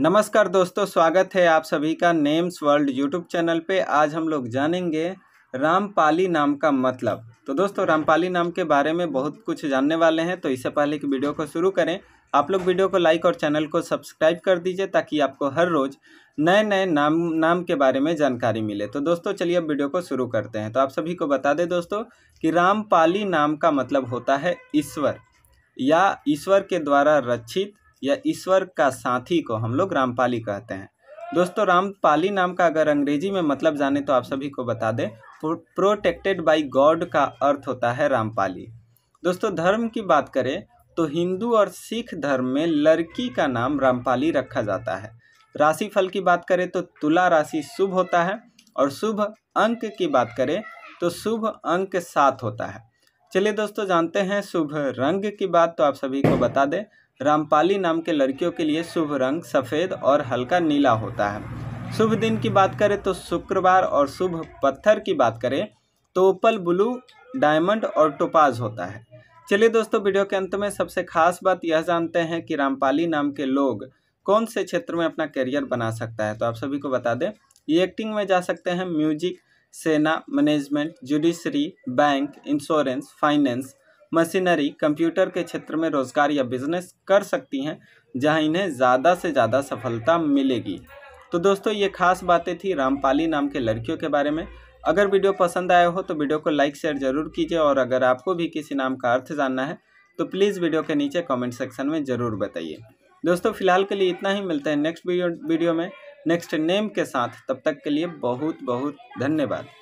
नमस्कार दोस्तों स्वागत है आप सभी का नेम्स वर्ल्ड यूट्यूब चैनल पे आज हम लोग जानेंगे रामपाली नाम का मतलब तो दोस्तों रामपाली नाम के बारे में बहुत कुछ जानने वाले हैं तो इससे पहले कि वीडियो को शुरू करें आप लोग वीडियो को लाइक और चैनल को सब्सक्राइब कर दीजिए ताकि आपको हर रोज़ नए नए नाम नाम के बारे में जानकारी मिले तो दोस्तों चलिए अब वीडियो को शुरू करते हैं तो आप सभी को बता दें दोस्तों कि रामपाली नाम का मतलब होता है ईश्वर या ईश्वर के द्वारा रक्षित या ईश्वर का साथी को हम लोग रामपाली कहते हैं दोस्तों रामपाली नाम का अगर अंग्रेजी में मतलब जाने तो आप सभी को बता दें प्रोटेक्टेड बाई गॉड का अर्थ होता है रामपाली दोस्तों धर्म की बात करें तो हिंदू और सिख धर्म में लड़की का नाम रामपाली रखा जाता है राशि फल की बात करें तो तुला राशि शुभ होता है और शुभ अंक की बात करें तो शुभ अंक सात होता है चलिए दोस्तों जानते हैं शुभ रंग की बात तो आप सभी को बता दें रामपाली नाम के लड़कियों के लिए शुभ रंग सफ़ेद और हल्का नीला होता है शुभ दिन की बात करें तो शुक्रवार और शुभ पत्थर की बात करें तो ओपल ब्लू डायमंड और टोपाज होता है चलिए दोस्तों वीडियो के अंत में सबसे खास बात यह जानते हैं कि रामपाली नाम के लोग कौन से क्षेत्र में अपना करियर बना सकता है तो आप सभी को बता दें ये एक्टिंग में जा सकते हैं म्यूजिक सेना management judiciary bank insurance finance machinery computer के क्षेत्र में रोजगार या बिजनेस कर सकती हैं जहां इन्हें ज़्यादा से ज़्यादा सफलता मिलेगी तो दोस्तों ये खास बातें थी रामपाली नाम के लड़कियों के बारे में अगर वीडियो पसंद आया हो तो वीडियो को लाइक शेयर जरूर कीजिए और अगर आपको भी किसी नाम का अर्थ जानना है तो प्लीज़ वीडियो के नीचे कमेंट सेक्शन में ज़रूर बताइए दोस्तों फिलहाल के लिए इतना ही मिलते हैं नेक्स्ट वीडियो में नेक्स्ट नेम के साथ तब तक के लिए बहुत बहुत धन्यवाद